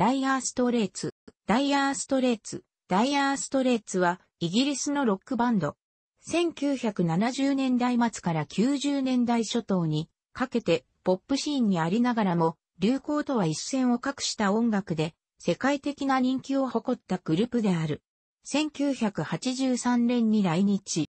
ダイアーストレーツ、ダイアーストレーツ、ダイアーストレーツはイギリスのロックバンド。1970年代末から90年代初頭にかけてポップシーンにありながらも流行とは一線を画した音楽で世界的な人気を誇ったグループである。1983年に来日。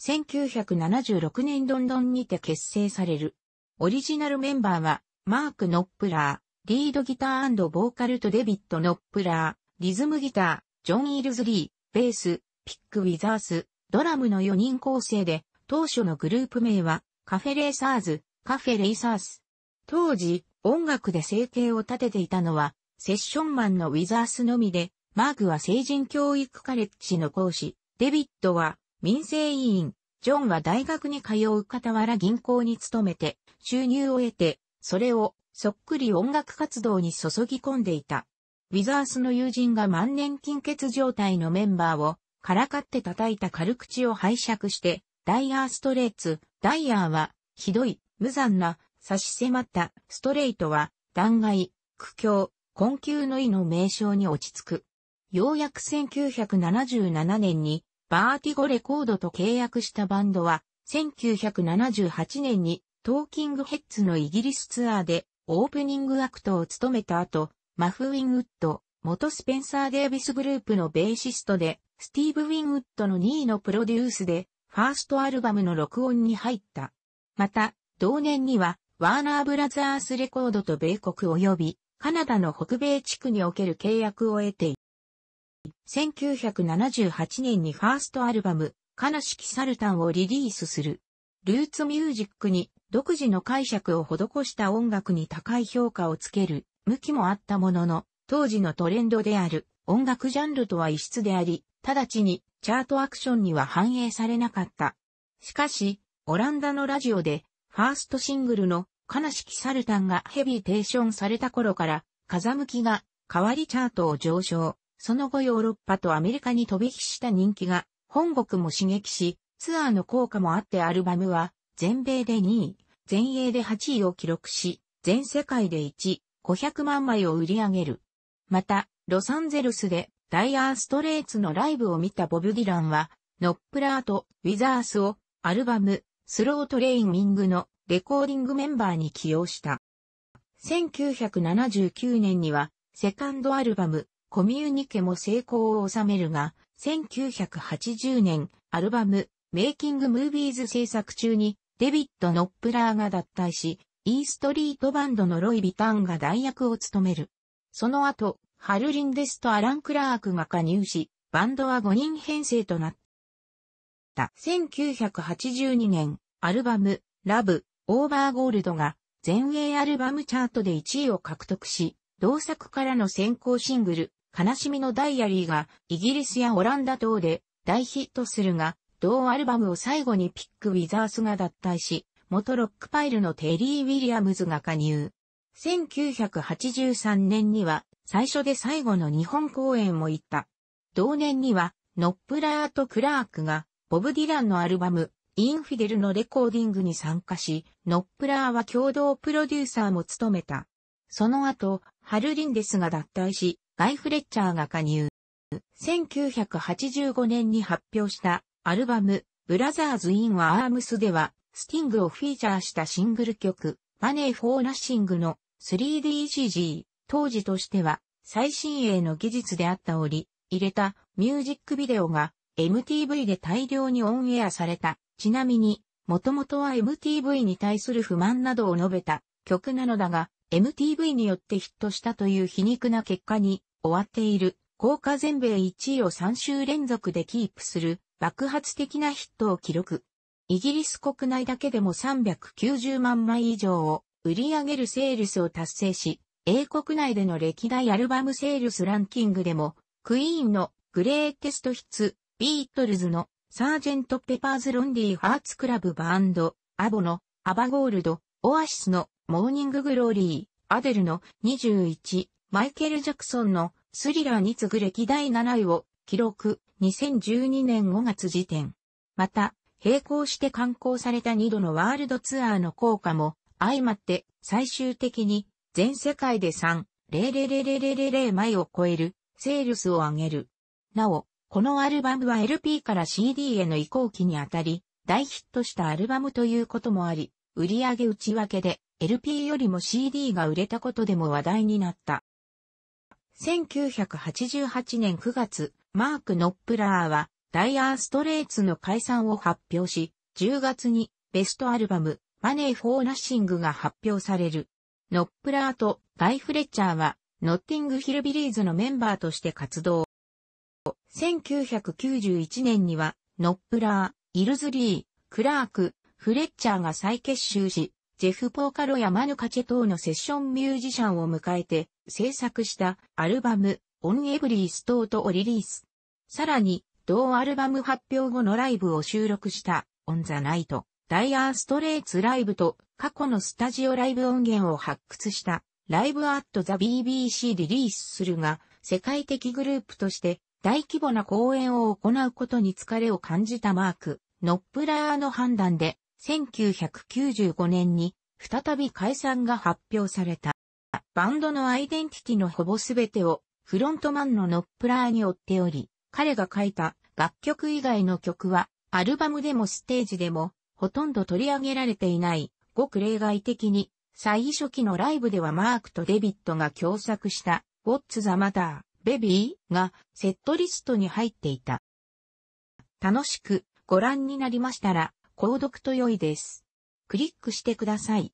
1976年ロンドンにて結成される。オリジナルメンバーはマーク・ノップラー、リードギターボーカルとデビット・ノップラー、リズムギター、ジョン・イルズ・リー、ベース、ピック・ウィザース、ドラムの4人構成で、当初のグループ名は、カフェ・レイサーズ、カフェ・レイサース。当時、音楽で生計を立てていたのは、セッションマンのウィザースのみで、マークは成人教育カレッジの講師、デビットは民生委員、ジョンは大学に通う傍ら銀行に勤めて、収入を得て、それをそっくり音楽活動に注ぎ込んでいた。ウィザースの友人が万年金欠状態のメンバーをからかって叩いた軽口を拝借して、ダイヤーストレーツ、ダイヤーは、ひどい、無残な、差し迫った、ストレイトは、断崖、苦境、困窮の意の名称に落ち着く。ようやく1977年に、バーティゴレコードと契約したバンドは、1978年に、トーキングヘッズのイギリスツアーで、オープニングアクトを務めた後、マフ・ウィンウッド、元スペンサー・デービスグループのベーシストで、スティーブ・ウィンウッドの2位のプロデュースで、ファーストアルバムの録音に入った。また、同年には、ワーナー・ブラザースレコードと米国及び、カナダの北米地区における契約を得ている。1978年にファーストアルバム、悲しきサルタンをリリースする。ルーツミュージックに独自の解釈を施した音楽に高い評価をつける向きもあったものの、当時のトレンドである音楽ジャンルとは異質であり、直ちにチャートアクションには反映されなかった。しかし、オランダのラジオで、ファーストシングルの悲しきサルタンがヘビーテーションされた頃から、風向きが変わりチャートを上昇。その後ヨーロッパとアメリカに飛び火した人気が、本国も刺激し、ツアーの効果もあってアルバムは、全米で2位、全英で8位を記録し、全世界で1、500万枚を売り上げる。また、ロサンゼルスでダイアーストレーツのライブを見たボブ・ディランは、ノップラーとウィザースをアルバム、スロートレイミングのレコーディングメンバーに起用した。1979年には、セカンドアルバム、コミュニケも成功を収めるが、1980年、アルバム、メイキングムービーズ制作中に、デビッド・ノップラーが脱退し、E ストリートバンドのロイ・ビタンが代役を務める。その後、ハル・リンデスとアラン・クラークが加入し、バンドは5人編成となった。1982年、アルバム、ラブ、オーバーゴールドが、全英アルバムチャートで1位を獲得し、同作からの先行シングル、悲しみのダイアリーが、イギリスやオランダ等で大ヒットするが、同アルバムを最後にピック・ウィザースが脱退し、元ロックパイルのテリー・ウィリアムズが加入。1983年には最初で最後の日本公演も行った。同年にはノップラーとクラークがボブ・ディランのアルバムインフィデルのレコーディングに参加し、ノップラーは共同プロデューサーも務めた。その後、ハル・リンデスが脱退し、ガイ・フレッチャーが加入。1985年に発表したアルバム、ブラザーズ・イン・アームスでは、スティングをフィーチャーしたシングル曲、マネー・フォー・ナッシングの3 d c g 当時としては、最新鋭の技術であったおり、入れたミュージックビデオが MTV で大量にオンエアされた。ちなみに、もともとは MTV に対する不満などを述べた曲なのだが、MTV によってヒットしたという皮肉な結果に終わっている。効果全米1位を3週連続でキープする爆発的なヒットを記録。イギリス国内だけでも390万枚以上を売り上げるセールスを達成し、英国内での歴代アルバムセールスランキングでも、クイーンのグレーテストヒッツ、ビートルズのサージェント・ペパーズ・ロンリー・ハーツ・クラブ・バンド、アボのアバゴールド、オアシスのモーニング・グローリー、アデルの21、マイケル・ジャクソンのスリラーに次ぐ歴代7位を記録。2012年5月時点。また、並行して刊行された2度のワールドツアーの効果も相まって最終的に全世界で3,000,000枚を超えるセールスを上げる。なお、このアルバムは LP から CD への移行期にあたり、大ヒットしたアルバムということもあり、売上内訳で LP よりも CD が売れたことでも話題になった。1988年9月、マーク・ノップラーは、ダイアー・ストレイツの解散を発表し、10月にベストアルバム、マネー・フォー・ナッシングが発表される。ノップラーとガイ・フレッチャーは、ノッティング・ヒルビリーズのメンバーとして活動。1991年には、ノップラー、イルズ・リー、クラーク、フレッチャーが再結集し、ジェフ・ポーカロやマヌカチェ等のセッションミュージシャンを迎えて制作したアルバム On Every s t トをリリース。さらに、同アルバム発表後のライブを収録した On the Night、ダイアーストレイツライブと過去のスタジオライブ音源を発掘したライブアットザ BBC リリースするが、世界的グループとして大規模な公演を行うことに疲れを感じたマーク、ノップラーの判断で、1995年に再び解散が発表された。バンドのアイデンティティのほぼすべてをフロントマンのノップラーに追っており、彼が書いた楽曲以外の曲は、アルバムでもステージでも、ほとんど取り上げられていない、ごく例外的に、最初期のライブではマークとデビットが共作した、What's the Matter, Baby? がセットリストに入っていた。楽しくご覧になりましたら、購読と良いです。クリックしてください。